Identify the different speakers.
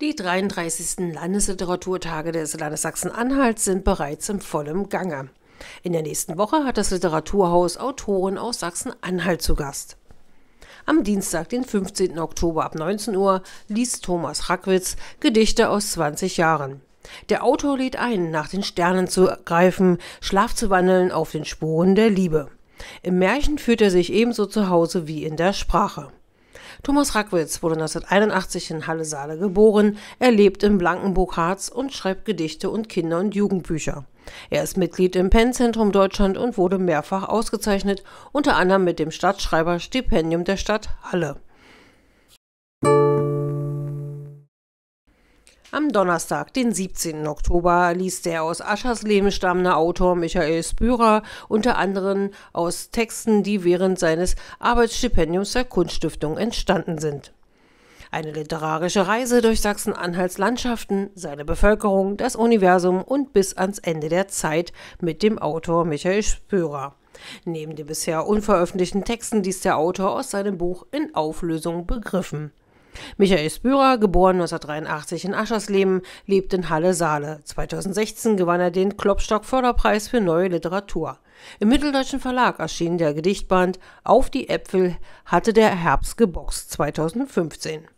Speaker 1: Die 33. Landesliteraturtage des Landes Sachsen-Anhalt sind bereits im vollen Gange. In der nächsten Woche hat das Literaturhaus Autoren aus Sachsen-Anhalt zu Gast. Am Dienstag, den 15. Oktober ab 19 Uhr, liest Thomas Rackwitz Gedichte aus 20 Jahren. Der Autor lädt ein, nach den Sternen zu greifen, Schlaf zu wandeln auf den Spuren der Liebe. Im Märchen fühlt er sich ebenso zu Hause wie in der Sprache. Thomas Rackwitz wurde 1981 in Halle-Saale geboren. Er lebt in Blankenburg-Harz und schreibt Gedichte und Kinder- und Jugendbücher. Er ist Mitglied im Pennzentrum Deutschland und wurde mehrfach ausgezeichnet, unter anderem mit dem Stadtschreiber-Stipendium der Stadt Halle. Am Donnerstag, den 17. Oktober, liest der aus Aschersleben stammende Autor Michael Spürer unter anderem aus Texten, die während seines Arbeitsstipendiums der Kunststiftung entstanden sind. Eine literarische Reise durch Sachsen-Anhalts Landschaften, seine Bevölkerung, das Universum und bis ans Ende der Zeit mit dem Autor Michael Spürer. Neben den bisher unveröffentlichten Texten liest der Autor aus seinem Buch in Auflösung begriffen. Michael Spürer, geboren 1983 in Aschersleben, lebt in Halle-Saale. 2016 gewann er den Klopstock-Förderpreis für neue Literatur. Im Mitteldeutschen Verlag erschien der Gedichtband Auf die Äpfel hatte der Herbst geboxt 2015.